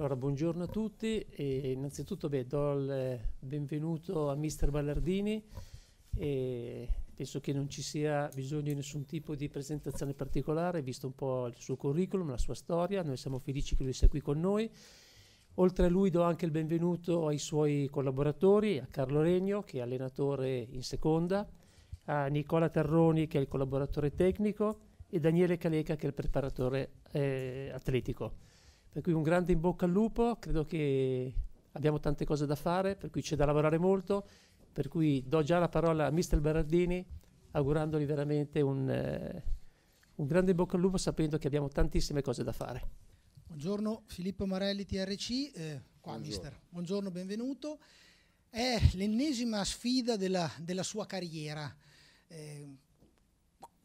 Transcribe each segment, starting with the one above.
Allora, buongiorno a tutti e innanzitutto beh, do il eh, benvenuto a Mister Ballardini e penso che non ci sia bisogno di nessun tipo di presentazione particolare, visto un po' il suo curriculum, la sua storia, noi siamo felici che lui sia qui con noi. Oltre a lui do anche il benvenuto ai suoi collaboratori, a Carlo Regno che è allenatore in seconda, a Nicola Terroni che è il collaboratore tecnico e Daniele Caleca che è il preparatore eh, atletico. Per cui un grande in bocca al lupo, credo che abbiamo tante cose da fare, per cui c'è da lavorare molto, per cui do già la parola a Mr. Berardini, augurandogli veramente un, eh, un grande in bocca al lupo, sapendo che abbiamo tantissime cose da fare. Buongiorno Filippo Marelli, TRC, eh, qua Buongiorno. mister, buongiorno, benvenuto. È l'ennesima sfida della, della sua carriera. Eh,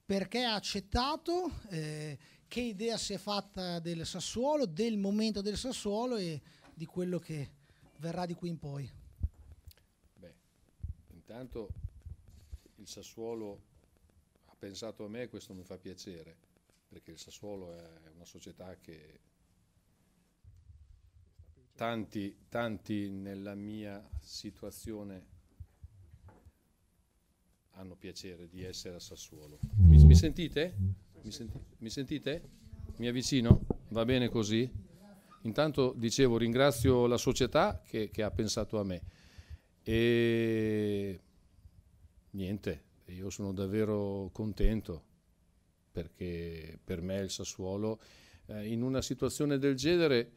perché ha accettato eh, che idea si è fatta del Sassuolo, del momento del Sassuolo e di quello che verrà di qui in poi. Beh, intanto il Sassuolo ha pensato a me e questo mi fa piacere, perché il Sassuolo è una società che tanti, tanti nella mia situazione hanno piacere di essere a Sassuolo. mi, mi sentite? Mi, senti- mi sentite? Mi avvicino? Va bene così? Intanto dicevo ringrazio la società che, che ha pensato a me e niente, io sono davvero contento perché per me il Sassuolo eh, in una situazione del genere,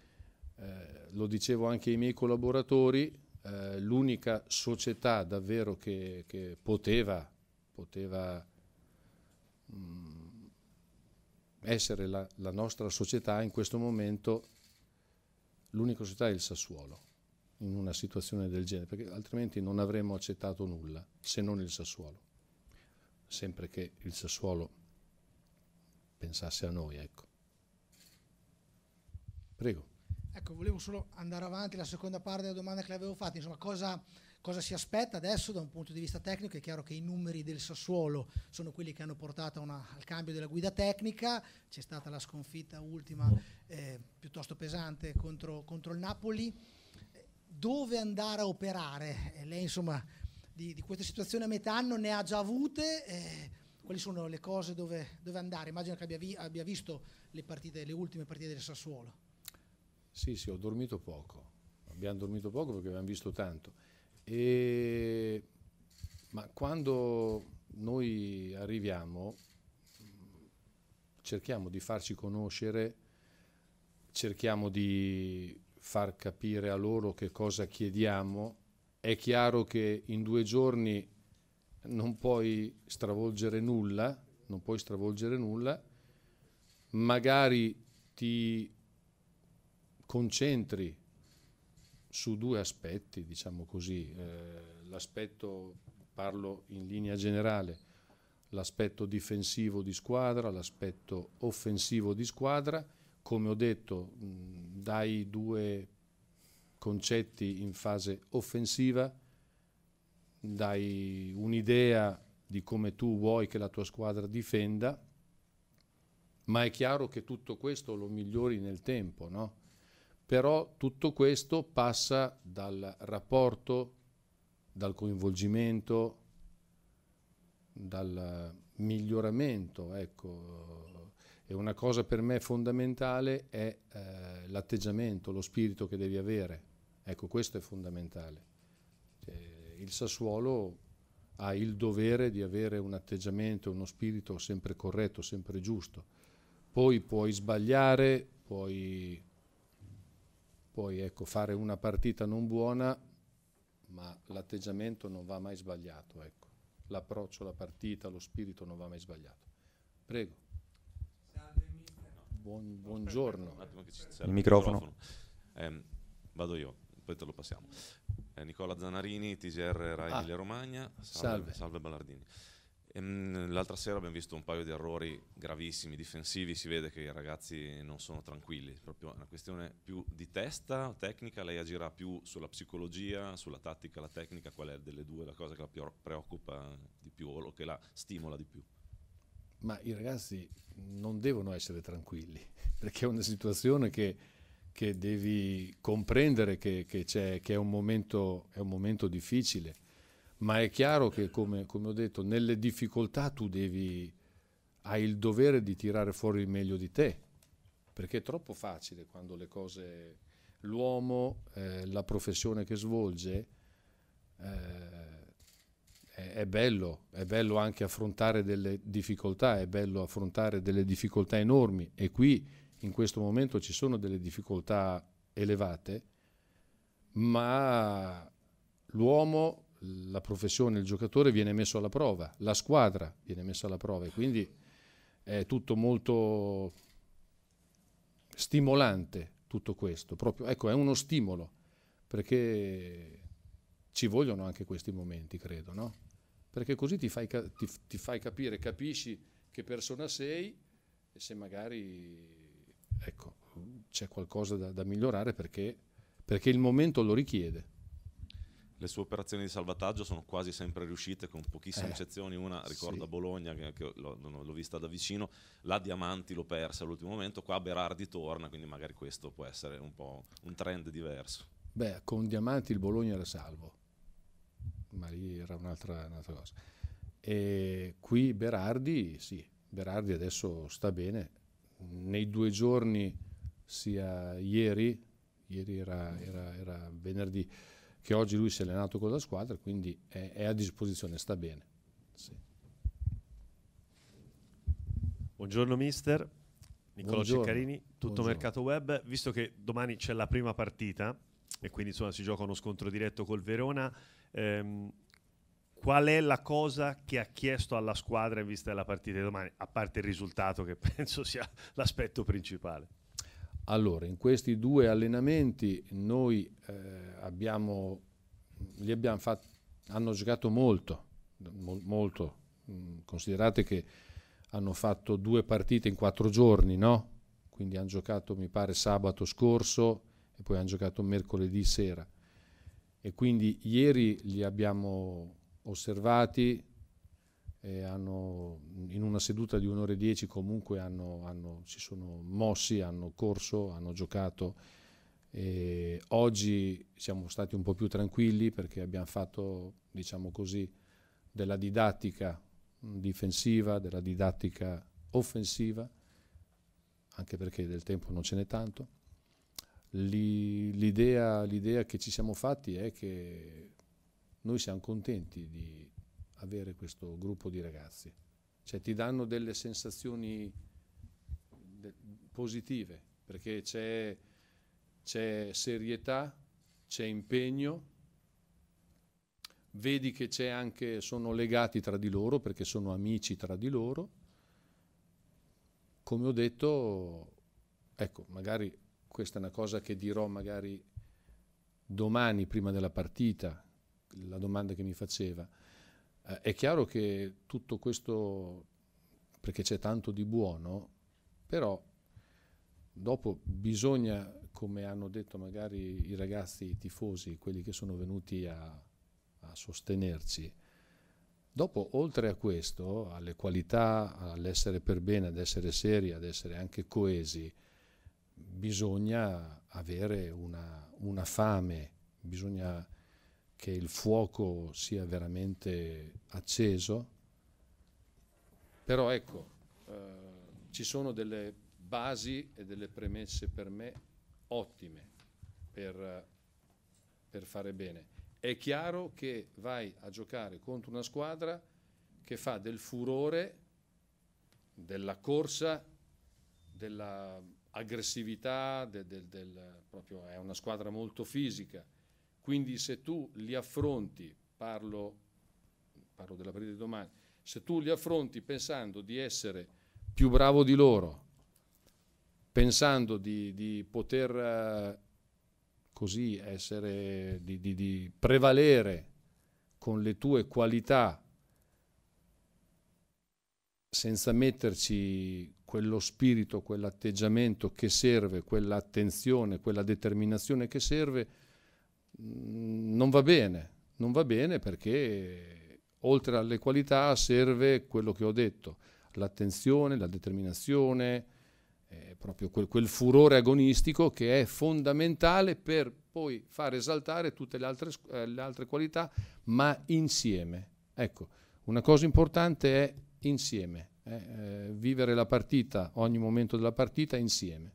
eh, lo dicevo anche ai miei collaboratori, eh, l'unica società davvero che, che poteva, poteva mh, mm, essere la, la nostra società in questo momento, l'unica società è il Sassuolo, in una situazione del genere, perché altrimenti non avremmo accettato nulla se non il Sassuolo, sempre che il Sassuolo pensasse a noi. Ecco. Prego. Ecco, volevo solo andare avanti, la seconda parte della domanda che le avevo fatta, insomma, cosa Cosa si aspetta adesso da un punto di vista tecnico? È chiaro che i numeri del Sassuolo sono quelli che hanno portato una, al cambio della guida tecnica, c'è stata la sconfitta ultima mm. eh, piuttosto pesante contro, contro, il Napoli. Dove andare a operare? Eh, lei insomma di, di, questa situazione a metà anno ne ha già avute. Eh, quali sono le cose dove, dove andare? Immagino che abbia, vi, abbia visto le, partite, le ultime partite del Sassuolo. Sì, sì, ho dormito poco. Abbiamo dormito poco perché abbiamo visto tanto e, ma quando noi arriviamo cerchiamo di farci conoscere, cerchiamo di far capire a loro che cosa chiediamo. È chiaro che in due giorni non puoi stravolgere nulla, non puoi stravolgere nulla, magari ti concentri su due aspetti, diciamo così, eh, l'aspetto, parlo in linea generale, l'aspetto difensivo di squadra, l'aspetto offensivo di squadra, come ho detto, mh, dai due concetti in fase offensiva, dai un'idea di come tu vuoi che la tua squadra difenda, ma è chiaro che tutto questo lo migliori nel tempo, no? però tutto questo passa dal rapporto, dal coinvolgimento, dal miglioramento. Ecco. E una cosa per me fondamentale è eh, l'atteggiamento, lo spirito che devi avere. Ecco, questo è fondamentale. Eh, il Sassuolo ha il dovere di avere un atteggiamento, uno spirito sempre corretto, sempre giusto. Poi puoi sbagliare, puoi poi ecco, fare una partita non buona, ma l'atteggiamento non va mai sbagliato. Ecco. L'approccio la partita, lo spirito non va mai sbagliato. Prego. Buon, buongiorno. Il microfono. Eh, vado io, poi te lo passiamo. Eh, Nicola Zanarini, TGR Rai ah. Emilia Romagna. Salve, salve. salve Ballardini. Mm, l'altra sera abbiamo visto un paio di errori gravissimi, difensivi, si vede che i ragazzi non sono tranquilli, proprio una questione più di testa, tecnica, lei agirà più sulla psicologia, sulla tattica, la tecnica, qual è delle due la cosa che la preoccupa di più o che la stimola di più? Ma i ragazzi non devono essere tranquilli, perché è una situazione che, che devi comprendere che, che, che è, un momento, è un momento difficile ma è chiaro che, come, come ho detto, nelle difficoltà tu devi, hai il dovere di tirare fuori il meglio di te, perché è troppo facile quando le cose, l'uomo, eh, la professione che svolge, eh, è bello, è bello anche affrontare delle difficoltà, è bello affrontare delle difficoltà enormi e qui in questo momento ci sono delle difficoltà elevate, ma l'uomo la professione, il giocatore viene messo alla prova, la squadra viene messa alla prova e quindi è tutto molto stimolante tutto questo, proprio, ecco è uno stimolo perché ci vogliono anche questi momenti credo, no? perché così ti fai, ti, ti fai capire, capisci che persona sei e se magari ecco, c'è qualcosa da, da migliorare perché, perché il momento lo richiede le sue operazioni di salvataggio sono quasi sempre riuscite, con pochissime eh, eccezioni. Una ricorda sì. Bologna, che, che l'ho, l'ho, vista da vicino, la Diamanti l'ho persa all'ultimo momento, qua Berardi torna, quindi magari questo può essere un po' un trend diverso. Beh, con Diamanti il Bologna era salvo, ma lì era un'altra, un'altra cosa. E qui Berardi, sì, Berardi adesso sta bene. Nei due giorni, sia ieri, ieri era, era, era venerdì, che oggi lui si è allenato con la squadra, quindi è, è a disposizione, sta bene. Sì. Buongiorno mister, Niccolo Buongiorno. Ceccarini, tutto Buongiorno. mercato web, visto che domani c'è la prima partita e quindi insomma si gioca uno scontro diretto col Verona, ehm, qual è la cosa che ha chiesto alla squadra in vista della partita di domani, a parte il risultato che penso sia l'aspetto principale? Allora, in questi due allenamenti noi eh, abbiamo, li abbiamo fatti, hanno giocato molto, mo molto. Mm, considerate che hanno fatto due partite in quattro giorni, no? Quindi hanno giocato, mi pare, sabato scorso e poi hanno giocato mercoledì sera. E quindi ieri li abbiamo osservati, hanno, in una seduta di un'ora e dieci comunque hanno, hanno, si sono mossi, hanno corso, hanno giocato. E oggi siamo stati un po' più tranquilli perché abbiamo fatto, diciamo così, della didattica difensiva, della didattica offensiva, anche perché del tempo non ce n'è tanto. L'idea, l'idea che ci siamo fatti è che noi siamo contenti di, avere questo gruppo di ragazzi. Cioè ti danno delle sensazioni de positive, perché c'è serietà, c'è impegno, vedi che anche, sono legati tra di loro perché sono amici tra di loro. Come ho detto, ecco, magari questa è una cosa che dirò magari domani prima della partita, la domanda che mi faceva. Eh, è chiaro che tutto questo, perché c'è tanto di buono, però dopo bisogna, come hanno detto magari i ragazzi i tifosi, quelli che sono venuti a, a sostenerci, Dopo, oltre a questo, alle qualità, all'essere per bene, ad essere seri, ad essere anche coesi, bisogna avere una, una fame, bisogna che il fuoco sia veramente acceso, però ecco, eh, ci sono delle basi e delle premesse per me ottime per, per fare bene. È chiaro che vai a giocare contro una squadra che fa del furore, della corsa, dell'aggressività, del, del, del, proprio è una squadra molto fisica quindi se tu li affronti, parlo, parlo della partita di domani, se tu li affronti pensando di essere più bravo di loro, pensando di, di poter eh, così essere, di, di, di prevalere con le tue qualità, senza metterci quello spirito, quell'atteggiamento che serve, quell'attenzione, quella determinazione che serve, Mm, non va bene, non va bene perché oltre alle qualità serve quello che ho detto, l'attenzione, la determinazione, eh, proprio quel, quel, furore agonistico che è fondamentale per poi far esaltare tutte le altre, eh, le altre qualità, ma insieme. Ecco, una cosa importante è insieme, eh, eh vivere la partita, ogni momento della partita insieme.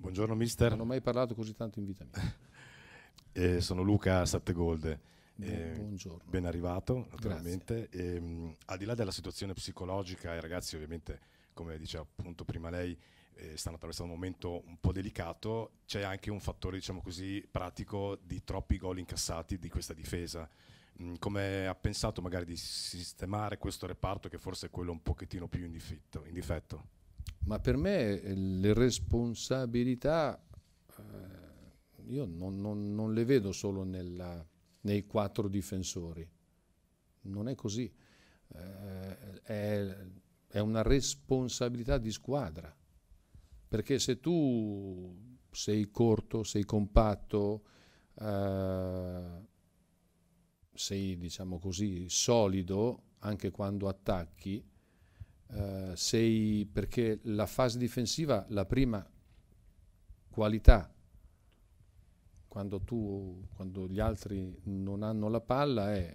Buongiorno mister. Non ho mai parlato così tanto in vita mia. eh, sono Luca Sattegolde. Eh, Buongiorno. Ben arrivato, naturalmente. E, ehm, mh, al di là della situazione psicologica, i ragazzi ovviamente, come diceva appunto prima lei, eh, stanno attraversando un momento un po' delicato, c'è anche un fattore, diciamo così, pratico di troppi gol incassati di questa difesa. Mh, mm, come ha pensato magari di sistemare questo reparto che forse è quello un pochettino più in difetto? In difetto? ma per me eh, le responsabilità eh, io non, non, non, le vedo solo nella, nei quattro difensori, non è così, eh, è, è una responsabilità di squadra, perché se tu sei corto, sei compatto, Uh, sei diciamo così solido anche quando attacchi eh, sei, perché la fase difensiva, la prima qualità, quando, tu, quando gli altri non hanno la palla, è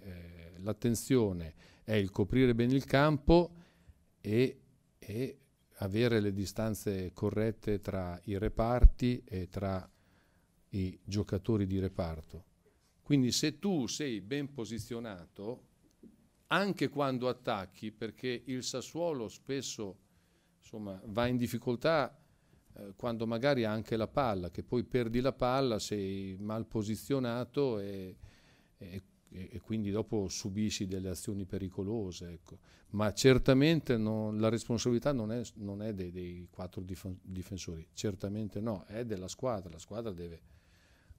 eh, l'attenzione, è il coprire bene il campo e, e avere le distanze corrette tra i reparti e tra i giocatori di reparto. Quindi se tu sei ben posizionato, anche quando attacchi, perché il Sassuolo spesso insomma, va in difficoltà eh, quando magari ha anche la palla, che poi perdi la palla, sei mal posizionato e, e, e quindi dopo subisci delle azioni pericolose. Ecco. Ma certamente non, la responsabilità non è, non è dei, dei, quattro difensori, certamente no, è della squadra, la squadra deve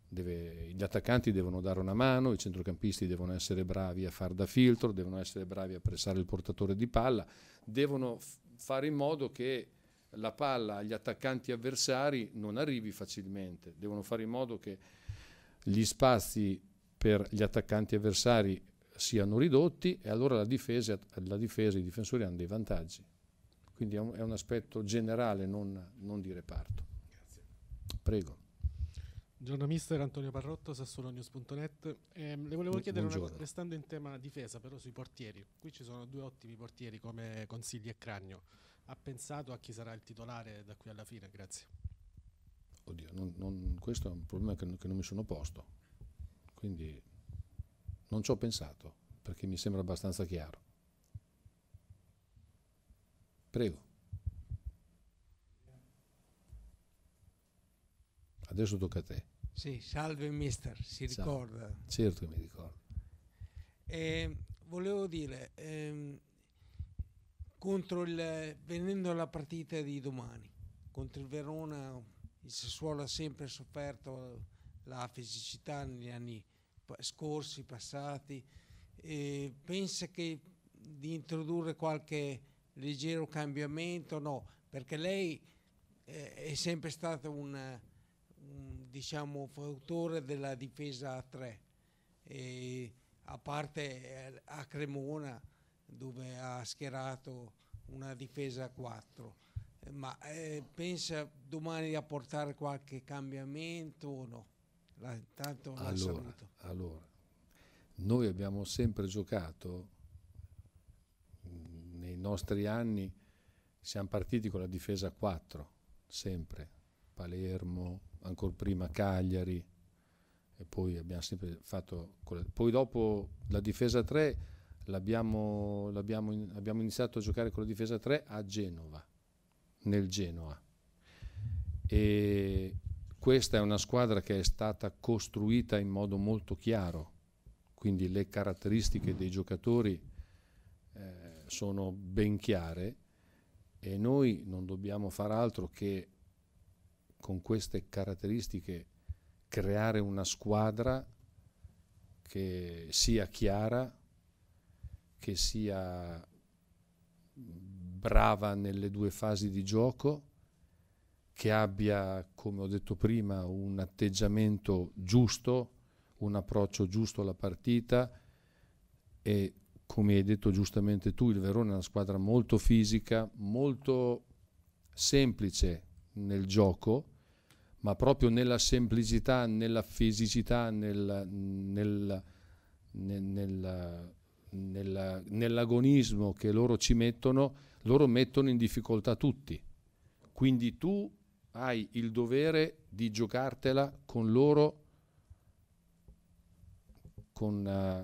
Deve, gli attaccanti devono dare una mano, i centrocampisti devono essere bravi a far da filtro, devono essere bravi a pressare il portatore di palla, devono f- fare in modo che la palla agli attaccanti avversari non arrivi facilmente, devono fare in modo che gli spazi per gli attaccanti avversari siano ridotti e allora la difesa, la difesa e i difensori hanno dei vantaggi. Quindi è un, aspetto generale, non, non di reparto. Prego. Buongiorno mister, Antonio Parrotto, sassuolonews.net. Eh, le volevo chiedere, una, restando in tema difesa, però sui portieri. Qui ci sono due ottimi portieri come Consigli e Cragno. Ha pensato a chi sarà il titolare da qui alla fine? Grazie. Oddio, non, non, questo è un problema che, che, non mi sono posto, quindi non ci ho pensato, perché mi sembra abbastanza chiaro. Prego. Adesso tocca a te. Sì, salve mister, si ricorda. Salve. Certo mi ricordo. Eh, volevo dire, ehm, il, venendo alla partita di domani, contro il Verona, il Sassuolo ha sempre sofferto la fisicità negli anni scorsi, passati, eh, pensa che di introdurre qualche leggero cambiamento? No, perché lei eh, è sempre stata una diciamo, fautore della difesa a tre, e a parte eh, a Cremona dove ha schierato una difesa a quattro. Eh, ma eh, pensa domani a portare qualche cambiamento o no? La, tanto la allora, allora, noi abbiamo sempre giocato mm, nei nostri anni, siamo partiti con la difesa a 4, sempre, Palermo, ancora prima Cagliari e poi abbiamo sempre fatto... Poi dopo la difesa 3 l'abbiamo, l'abbiamo in, abbiamo iniziato a giocare con la difesa 3 a Genova, nel Genoa. E questa è una squadra che è stata costruita in modo molto chiaro, quindi le caratteristiche dei giocatori eh, sono ben chiare e noi non dobbiamo far altro che con queste caratteristiche creare una squadra che sia chiara, che sia brava nelle due fasi di gioco, che abbia, come ho detto prima, un atteggiamento giusto, un approccio giusto alla partita e come hai detto giustamente tu, il Verona è una squadra molto fisica, molto semplice nel gioco, ma proprio nella semplicità, nella fisicità, nel, nel, nel, nell'agonismo che loro ci mettono, loro mettono in difficoltà tutti. Quindi tu hai il dovere di giocartela con loro, con, uh,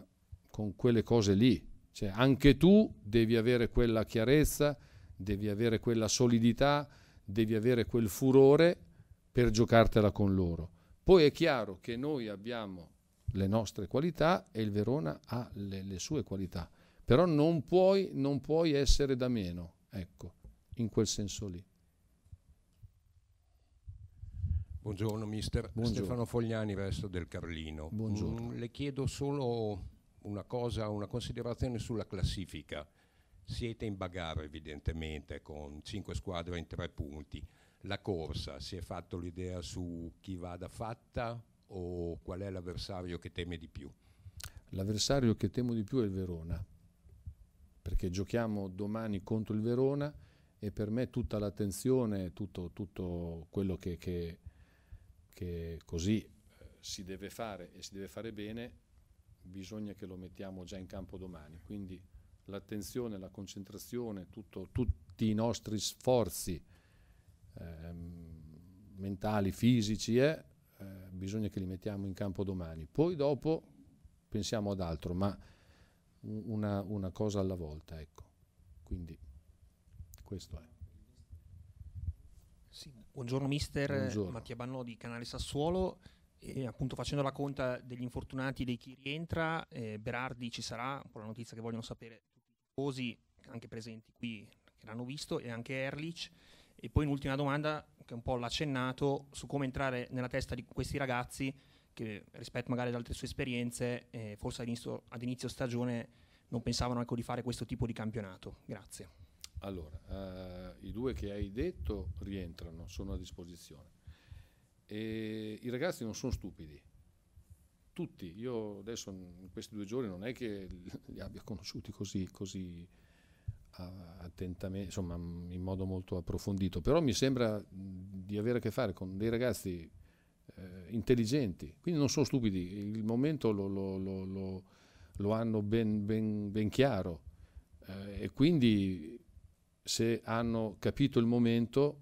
con quelle cose lì. Cioè, anche tu devi avere quella chiarezza, devi avere quella solidità, devi avere quel furore per giocartela con loro. Poi è chiaro che noi abbiamo le nostre qualità e il Verona ha le, le sue qualità, però non puoi, non puoi essere da meno, ecco, in quel senso lì. Buongiorno mister, Buongiorno. Stefano Fogliani, resto del Carlino. Mm, le chiedo solo una cosa, una considerazione sulla classifica. Siete in bagarre evidentemente con cinque squadre in tre punti la corsa, si è fatto l'idea su chi vada fatta o qual è l'avversario che teme di più? L'avversario che temo di più è il Verona, perché giochiamo domani contro il Verona e per me tutta l'attenzione, tutto, tutto quello che, che, che così eh, si deve fare e si deve fare bene, bisogna che lo mettiamo già in campo domani. Quindi l'attenzione, la concentrazione, tutto, tutti i nostri sforzi eh, mentali, fisici, eh, eh, bisogna che li mettiamo in campo domani. Poi dopo pensiamo ad altro, ma una, una cosa alla volta, ecco. Quindi questo è. Sì, buongiorno mister buongiorno. Mattia Bannò di Canale Sassuolo. E appunto facendo la conta degli infortunati di chi rientra, eh, Berardi ci sarà, un po' la notizia che vogliono sapere tutti i tifosi, anche presenti qui che l'hanno visto, e anche Erlich. E poi un'ultima domanda, che un po' l'ha accennato, su come entrare nella testa di questi ragazzi che rispetto magari ad altre sue esperienze, eh, forse ad inizio stagione non pensavano anche ecco, di fare questo tipo di campionato. Grazie. Allora, eh, i due che hai detto rientrano, sono a disposizione. E I ragazzi non sono stupidi, tutti. Io adesso in questi due giorni non è che li abbia conosciuti così, così attentamente, insomma in modo molto approfondito, però mi sembra di avere a che fare con dei ragazzi eh, intelligenti, quindi non sono stupidi, il momento lo, lo, lo, lo hanno ben, ben, ben chiaro eh, e quindi se hanno capito il momento,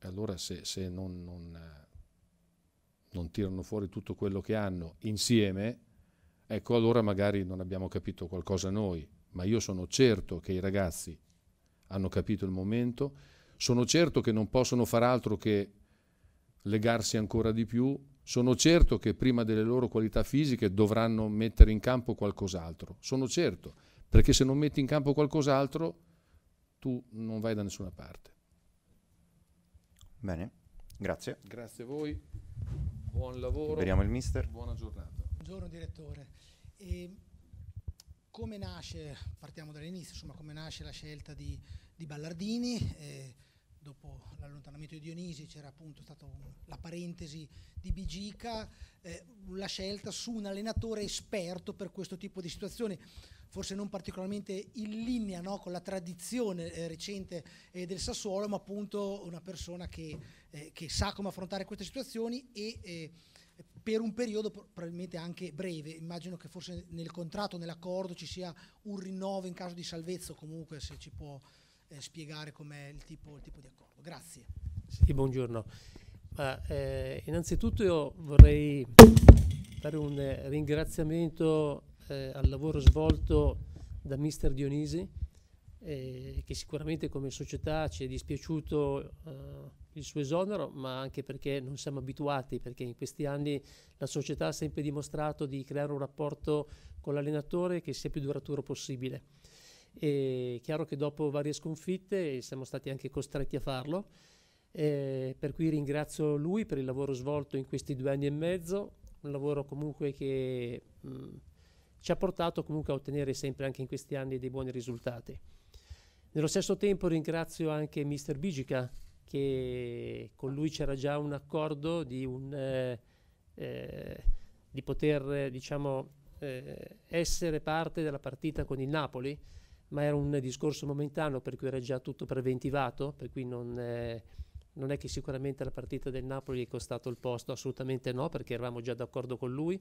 allora se, se non, non, non tirano fuori tutto quello che hanno insieme, ecco allora magari non abbiamo capito qualcosa noi ma io sono certo che i ragazzi hanno capito il momento, sono certo che non possono far altro che legarsi ancora di più, sono certo che prima delle loro qualità fisiche dovranno mettere in campo qualcos'altro, sono certo, perché se non metti in campo qualcos'altro tu non vai da nessuna parte. Bene, grazie. Grazie a voi, buon lavoro. Liberiamo il mister. Buona giornata. Buongiorno direttore. E ehm, come nasce, partiamo dall'inizio, insomma, come nasce la scelta di, di Ballardini? Eh, dopo l'allontanamento di Dionisi c'era appunto stata la parentesi di Bigica, eh, la scelta su un allenatore esperto per questo tipo di situazioni, forse non particolarmente in linea no, con la tradizione eh, recente eh, del Sassuolo, ma appunto una persona che, eh, che, sa come affrontare queste situazioni e eh, per un periodo probabilmente anche breve, immagino che forse nel contratto, nell'accordo ci sia un rinnovo in caso di salvezzo comunque se ci può eh, spiegare com'è il tipo, il tipo, di accordo. Grazie. Sì, buongiorno. Ma, eh, innanzitutto io vorrei fare un eh, ringraziamento eh, al lavoro svolto da mister Dionisi eh, che sicuramente come società ci è dispiaciuto eh, il suo esonero, ma anche perché non siamo abituati, perché in questi anni la società ha sempre dimostrato di creare un rapporto con l'allenatore che sia più duraturo possibile. È chiaro che dopo varie sconfitte siamo stati anche costretti a farlo, eh, per cui ringrazio lui per il lavoro svolto in questi due anni e mezzo, un lavoro comunque che mh, mm, ci ha portato comunque a ottenere sempre anche in questi anni dei buoni risultati. Nello stesso tempo ringrazio anche Mr. Bigica, che con lui c'era già un accordo di, un, eh, eh, di poter diciamo, eh, essere parte della partita con il Napoli, ma era un discorso momentaneo per cui era già tutto preventivato, per cui non eh, non è che sicuramente la partita del Napoli è costato il posto, assolutamente no, perché eravamo già d'accordo con lui.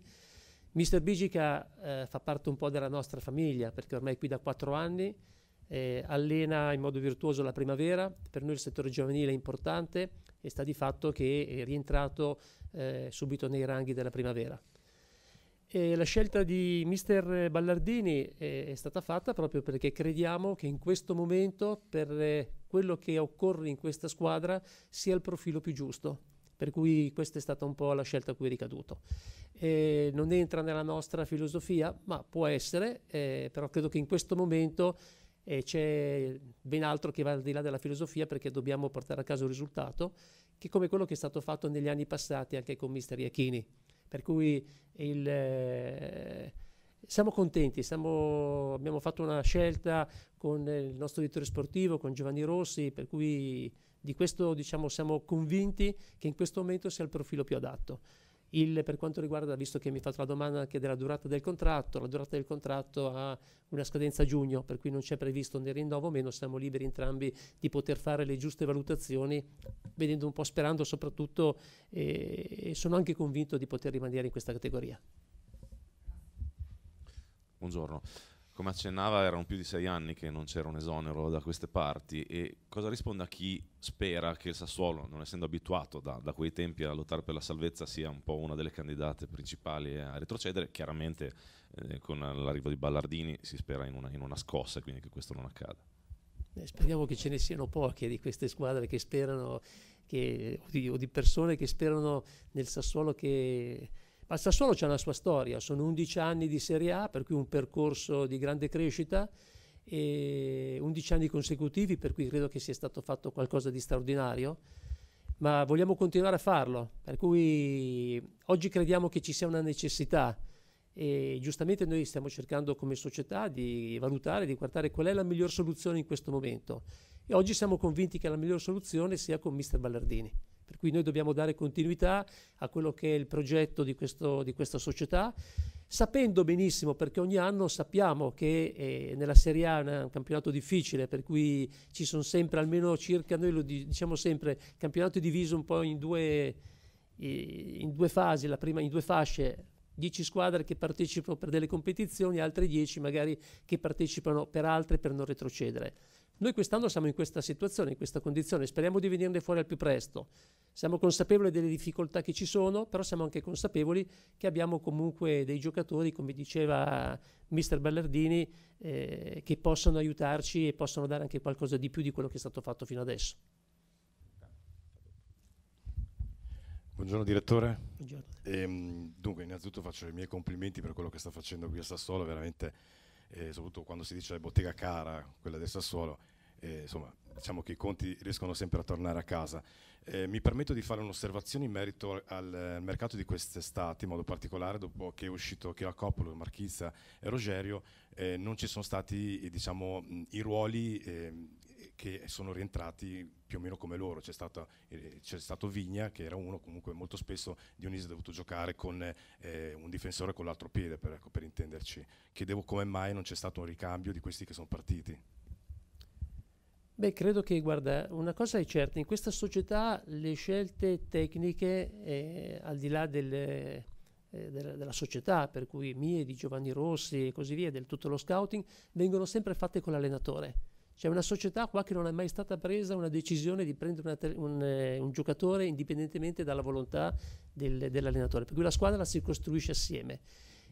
Mr. Bigica eh, fa parte un po' della nostra famiglia, perché ormai è qui da quattro anni, eh, allena in modo virtuoso la primavera, per noi il settore giovanile è importante e sta di fatto che è rientrato eh, subito nei ranghi della primavera. E la scelta di mister Ballardini è, eh, è, stata fatta proprio perché crediamo che in questo momento per eh, quello che occorre in questa squadra sia il profilo più giusto, per cui questa è stata un po' la scelta a cui è ricaduto. Eh, non entra nella nostra filosofia, ma può essere, eh, però credo che in questo momento e c'è ben altro che va al di là della filosofia perché dobbiamo portare a casa un risultato che come quello che è stato fatto negli anni passati anche con Mister Iachini. Per cui il, eh, siamo contenti, siamo, abbiamo fatto una scelta con il nostro direttore sportivo, con Giovanni Rossi, per cui di questo diciamo, siamo convinti che in questo momento sia il profilo più adatto. Il, per quanto riguarda, visto che mi ha fatto la domanda anche della durata del contratto, la durata del contratto ha una scadenza a giugno, per cui non c'è previsto né rinnovo, meno siamo liberi entrambi di poter fare le giuste valutazioni, vedendo un po', sperando soprattutto, eh, e sono anche convinto di poter rimanere in questa categoria. Buongiorno come accennava, erano più di sei anni che non c'era un esonero da queste parti. E cosa risponde a chi spera che il Sassuolo, non essendo abituato da, da quei tempi a lottare per la salvezza, sia un po' una delle candidate principali a retrocedere? Chiaramente eh, con l'arrivo di Ballardini si spera in una, in una scossa, quindi che questo non accada. Eh, speriamo che ce ne siano poche di queste squadre che sperano, che, o, di, o di persone che sperano nel Sassuolo che ma il Sassuolo c'è una sua storia, sono 11 anni di Serie A, per cui un percorso di grande crescita e 11 anni consecutivi, per cui credo che sia stato fatto qualcosa di straordinario, ma vogliamo continuare a farlo, per cui oggi crediamo che ci sia una necessità e giustamente noi stiamo cercando come società di valutare, di guardare qual è la miglior soluzione in questo momento e oggi siamo convinti che la miglior soluzione sia con Mr. Ballardini. Per cui noi dobbiamo dare continuità a quello che è il progetto di, questo, di questa società, sapendo benissimo, perché ogni anno sappiamo che eh, nella Serie A è un campionato difficile, per cui ci sono sempre almeno circa, noi lo diciamo sempre, il campionato è diviso un po' in due, in due fasi, la prima in due fasce, 10 squadre che partecipano per delle competizioni, altre 10 magari che partecipano per altre per non retrocedere. Noi quest'anno siamo in questa situazione, in questa condizione, speriamo di venirne fuori al più presto. Siamo consapevoli delle difficoltà che ci sono, però siamo anche consapevoli che abbiamo comunque dei giocatori, come diceva mister Ballardini, eh, che possono aiutarci e possono dare anche qualcosa di più di quello che è stato fatto fino adesso. Buongiorno direttore. Buongiorno. E, ehm, dunque, innanzitutto faccio i miei complimenti per quello che sta facendo qui a Sassuolo, veramente eh, soprattutto quando si dice bottega cara, quella del Sassuolo, eh, insomma, diciamo che i conti riescono sempre a tornare a casa. Eh, mi permetto di fare un'osservazione in merito al, al mercato di quest'estate, in modo particolare dopo che è uscito Chiracopolo, Marchizza e Rogerio, eh, non ci sono stati diciamo, i ruoli ehm, che sono rientrati più o meno come loro. C'è, stata, eh, c'è stato Vigna, che era uno comunque molto spesso Dionisi ha dovuto giocare con eh, un difensore con l'altro piede, per, ecco, per intenderci. Chiedevo come mai non c'è stato un ricambio di questi che sono partiti. Beh, credo che, guarda, una cosa è certa, in questa società le scelte tecniche, eh, al di là delle, eh, della, della, società, per cui mie, di Giovanni Rossi e così via, del tutto lo scouting, vengono sempre fatte con l'allenatore. C'è una società qua che non è mai stata presa una decisione di prendere un, un, eh, un giocatore indipendentemente dalla volontà del, dell'allenatore, per cui la squadra la si costruisce assieme.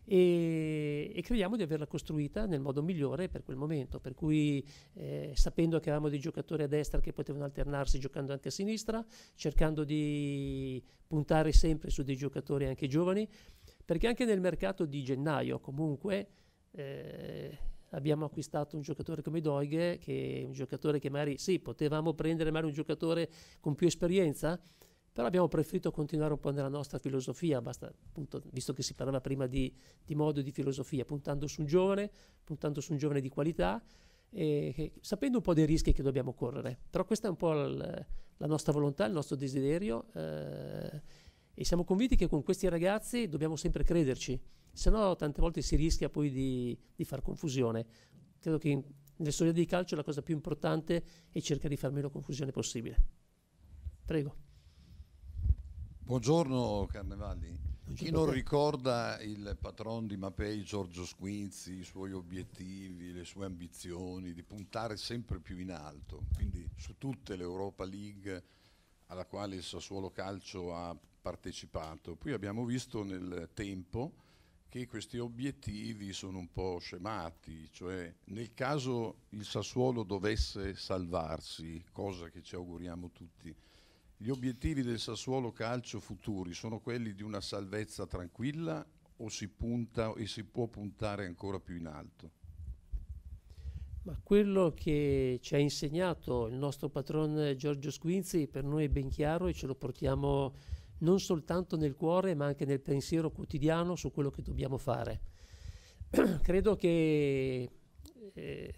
E, e, crediamo di averla costruita nel modo migliore per quel momento, per cui eh, sapendo che avevamo dei giocatori a destra che potevano alternarsi giocando anche a sinistra, cercando di puntare sempre su dei giocatori anche giovani, perché anche nel mercato di gennaio comunque eh, abbiamo acquistato un giocatore come Doige, che è un giocatore che magari sì, potevamo prendere magari un giocatore con più esperienza, però abbiamo preferito continuare un po' nella nostra filosofia, basta, appunto, visto che si parlava prima di, di modo e di filosofia, puntando su un giovane, puntando su un giovane di qualità, e, che, sapendo un po' dei rischi che dobbiamo correre. Però questa è un po' l, la nostra volontà, il nostro desiderio eh, e siamo convinti che con questi ragazzi dobbiamo sempre crederci se no tante volte si rischia poi di, di far confusione. Credo che in, nelle storie di calcio la cosa più importante è cercare di far meno confusione possibile. Prego. Buongiorno Carnevalli. Chi non ricorda il patron di Mapei, Giorgio Squinzi, i suoi obiettivi, le sue ambizioni di puntare sempre più in alto, quindi su tutte le Europa League alla quale il Sassuolo Calcio ha partecipato. Poi abbiamo visto nel tempo che questi obiettivi sono un po' scemati, cioè nel caso il Sassuolo dovesse salvarsi, cosa che ci auguriamo tutti, gli obiettivi del Sassuolo calcio futuri sono quelli di una salvezza tranquilla o si punta e si può puntare ancora più in alto? Ma quello che ci ha insegnato il nostro patrone Giorgio Squinzi per noi è ben chiaro e ce lo portiamo non soltanto nel cuore ma anche nel pensiero quotidiano su quello che dobbiamo fare. Credo che eh,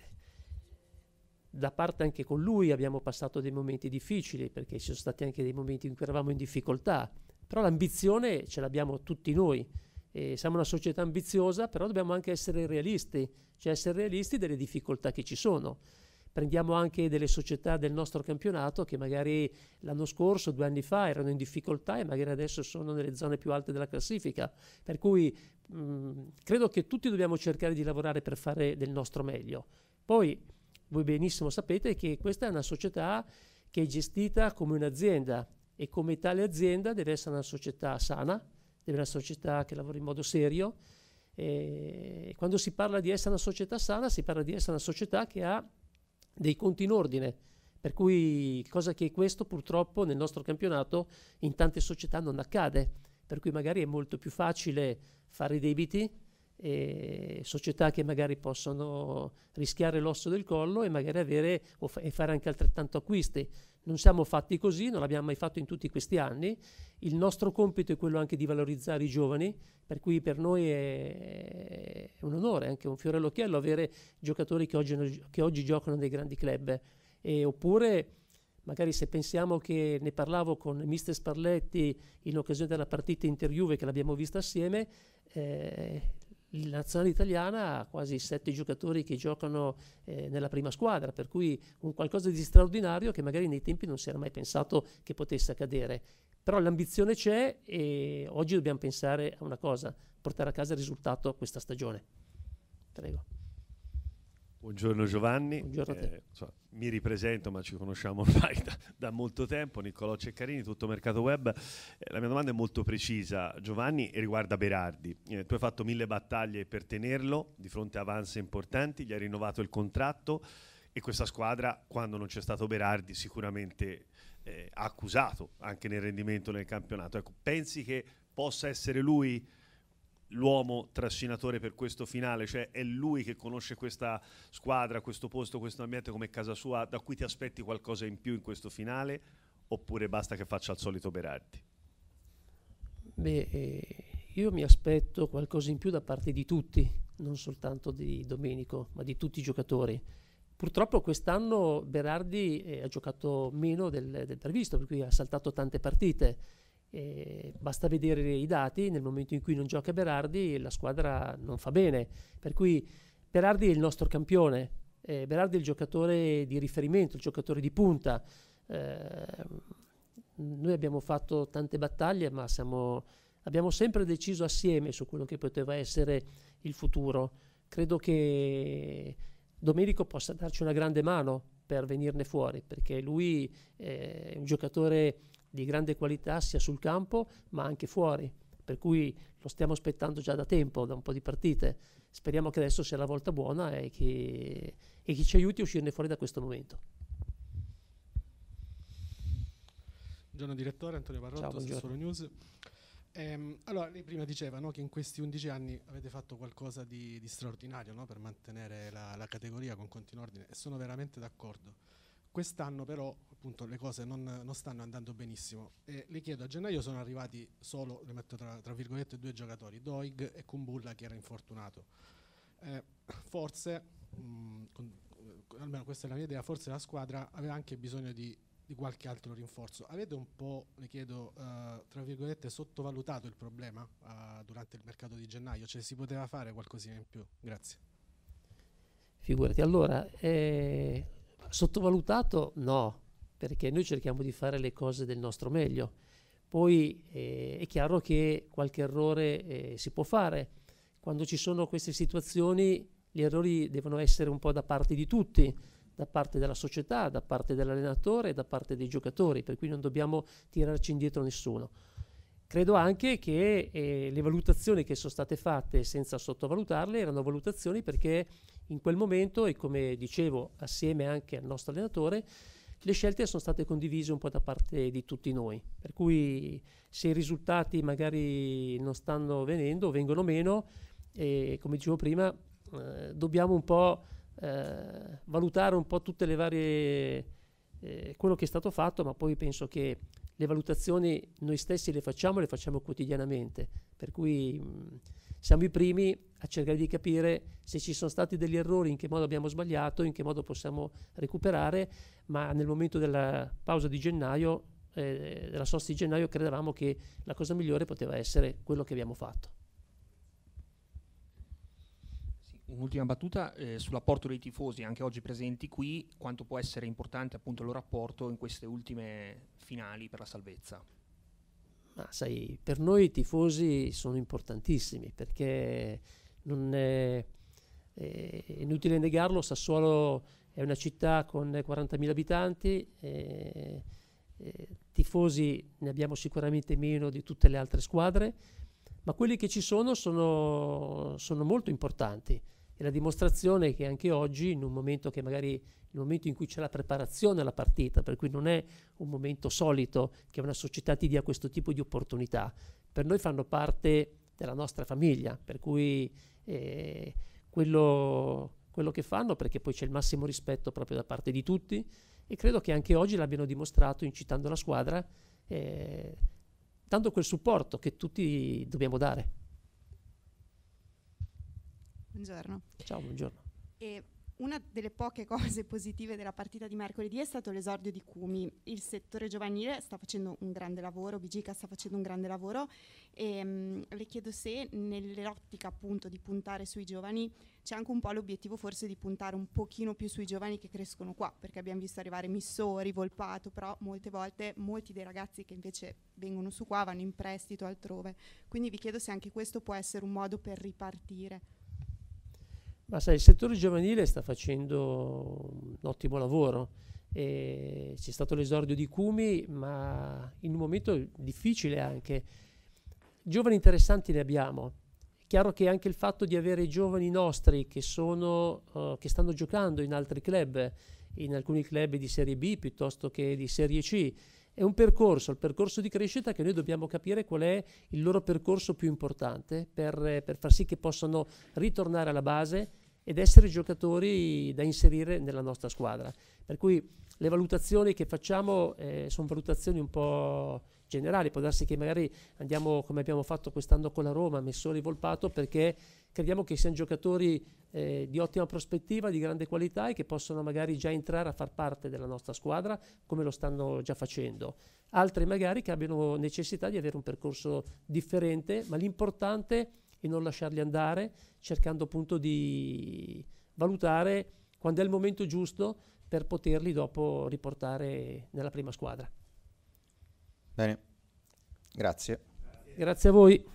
da parte anche con lui abbiamo passato dei momenti difficili perché ci sono stati anche dei momenti in cui eravamo in difficoltà, però l'ambizione ce l'abbiamo tutti noi. Eh, siamo una società ambiziosa, però dobbiamo anche essere realisti, cioè essere realisti delle difficoltà che ci sono prendiamo anche delle società del nostro campionato che magari l'anno scorso, due anni fa, erano in difficoltà e magari adesso sono nelle zone più alte della classifica. Per cui mh, credo che tutti dobbiamo cercare di lavorare per fare del nostro meglio. Poi voi benissimo sapete che questa è una società che è gestita come un'azienda e come tale azienda deve essere una società sana, deve essere una società che lavora in modo serio. E quando si parla di essere una società sana, si parla di essere una società che ha dei conti in ordine. Per cui cosa che questo purtroppo nel nostro campionato in tante società non accade, per cui magari è molto più facile fare i debiti eh, società che magari possono rischiare l'osso del collo e magari avere f- e fare anche altrettanto acquisti. Non siamo fatti così, non l'abbiamo mai fatto in tutti questi anni. Il nostro compito è quello anche di valorizzare i giovani, per cui per noi è, è un onore, anche un fiore all'occhiello, avere giocatori che oggi, che oggi giocano nei grandi club. E, oppure magari se pensiamo che ne parlavo con Mister Sparletti in occasione della partita Inter-Juve che l'abbiamo vista assieme, eh, la nazionale italiana ha quasi sette giocatori che giocano eh, nella prima squadra, per cui un qualcosa di straordinario che magari nei tempi non si era mai pensato che potesse accadere. Però l'ambizione c'è e oggi dobbiamo pensare a una cosa, portare a casa il risultato questa stagione. Prego. Buongiorno Giovanni, Buongiorno eh, insomma, mi ripresento ma ci conosciamo ormai da, da, molto tempo, Niccolò Ceccarini, tutto mercato web. Eh, la mia domanda è molto precisa Giovanni e riguarda Berardi. Eh, tu hai fatto mille battaglie per tenerlo di fronte a avanze importanti, gli hai rinnovato il contratto e questa squadra quando non c'è stato Berardi sicuramente eh, ha accusato anche nel rendimento nel campionato. Ecco, pensi che possa essere lui l'uomo trascinatore per questo finale, cioè è lui che conosce questa squadra, questo posto, questo ambiente come casa sua, da cui ti aspetti qualcosa in più in questo finale oppure basta che faccia il solito Berardi? Beh, eh, io mi aspetto qualcosa in più da parte di tutti, non soltanto di Domenico, ma di tutti i giocatori. Purtroppo quest'anno Berardi eh, ha giocato meno del, del previsto, per cui ha saltato tante partite e basta vedere i dati, nel momento in cui non gioca Berardi la squadra non fa bene, per cui Berardi è il nostro campione, eh, Berardi è il giocatore di riferimento, il giocatore di punta. Eh, noi abbiamo fatto tante battaglie, ma siamo, abbiamo sempre deciso assieme su quello che poteva essere il futuro. Credo che Domenico possa darci una grande mano per venirne fuori, perché lui è un giocatore di grande qualità sia sul campo ma anche fuori, per cui lo stiamo aspettando già da tempo, da un po' di partite. Speriamo che adesso sia la volta buona e che, e che ci aiuti a uscirne fuori da questo momento. Buongiorno direttore, Antonio Barrotto, Assessore News. Ehm, allora, lei prima diceva no, che in questi 11 anni avete fatto qualcosa di, di straordinario no, per mantenere la, la, categoria con continuo ordine e sono veramente d'accordo. Quest'anno però appunto le cose non, non stanno andando benissimo. E le chiedo, a gennaio sono arrivati solo, le metto tra, tra virgolette, due giocatori, Doig e Kumbulla che era infortunato. Eh, forse, mh, mm, con, eh, almeno questa è la mia idea, forse la squadra aveva anche bisogno di, di qualche altro rinforzo. Avete un po', le chiedo, eh, tra virgolette, sottovalutato il problema eh, durante il mercato di gennaio? Cioè si poteva fare qualcosina in più? Grazie. Figurati, allora, eh, sottovalutato no, perché noi cerchiamo di fare le cose del nostro meglio. Poi eh, è chiaro che qualche errore eh, si può fare. Quando ci sono queste situazioni, gli errori devono essere un po' da parte di tutti, da parte della società, da parte dell'allenatore da parte dei giocatori, per cui non dobbiamo tirarci indietro nessuno. Credo anche che eh, le valutazioni che sono state fatte senza sottovalutarle erano valutazioni perché in quel momento, e come dicevo assieme anche al nostro allenatore, le scelte sono state condivise un po' da parte di tutti noi, per cui se i risultati magari non stanno venendo, vengono meno e come dicevo prima eh, dobbiamo un po' eh, valutare un po' tutte le varie eh, quello che è stato fatto, ma poi penso che le valutazioni noi stessi le facciamo, le facciamo quotidianamente, per cui mh, mm, siamo i primi a cercare di capire se ci sono stati degli errori, in che modo abbiamo sbagliato, in che modo possiamo recuperare, ma nel momento della pausa di gennaio, eh, della sosta di gennaio, credevamo che la cosa migliore poteva essere quello che abbiamo fatto. un'ultima battuta eh, sull'apporto dei tifosi, anche oggi presenti qui, quanto può essere importante appunto il loro apporto in queste ultime finali per la salvezza. Ma ah, sai, per noi i tifosi sono importantissimi perché non è, è inutile negarlo, Sassuolo è una città con 40.000 abitanti, eh, eh, tifosi ne abbiamo sicuramente meno di tutte le altre squadre, ma quelli che ci sono sono, sono molto importanti è la dimostrazione che anche oggi, in un momento che magari il momento in cui c'è la preparazione alla partita, per cui non è un momento solito che una società ti dia questo tipo di opportunità, per noi fanno parte della nostra famiglia, per cui eh, quello, quello che fanno, perché poi c'è il massimo rispetto proprio da parte di tutti e credo che anche oggi l'abbiano dimostrato incitando la squadra, eh, dando quel supporto che tutti dobbiamo dare. Buongiorno. Ciao, buongiorno. E una delle poche cose positive della partita di mercoledì è stato l'esordio di Cumi. Il settore giovanile sta facendo un grande lavoro, Bigica sta facendo un grande lavoro e ehm, mh, le chiedo se nell'ottica appunto di puntare sui giovani c'è anche un po' l'obiettivo forse di puntare un pochino più sui giovani che crescono qua, perché abbiamo visto arrivare Missori, Volpato, però molte volte molti dei ragazzi che invece vengono su qua vanno in prestito altrove. Quindi vi chiedo se anche questo può essere un modo per ripartire. Ma sai, il settore giovanile sta facendo un ottimo lavoro. E c'è stato l'esordio di Cumi, ma in un momento difficile anche. Giovani interessanti ne abbiamo. È chiaro che anche il fatto di avere i giovani nostri che, sono, uh, che stanno giocando in altri club, in alcuni club di Serie B piuttosto che di Serie C, è un percorso, il percorso di crescita che noi dobbiamo capire qual è il loro percorso più importante per, per far sì che possano ritornare alla base ed essere giocatori da inserire nella nostra squadra. Per cui le valutazioni che facciamo eh, sono valutazioni un po' generali, può darsi che magari andiamo come abbiamo fatto quest'anno con la Roma, Messori Volpato, perché crediamo che siano giocatori eh, di ottima prospettiva, di grande qualità e che possono magari già entrare a far parte della nostra squadra come lo stanno già facendo. Altri magari che abbiano necessità di avere un percorso differente, ma l'importante è e non lasciarli andare, cercando appunto di valutare quando è il momento giusto per poterli dopo riportare nella prima squadra. Bene, grazie. Grazie a voi.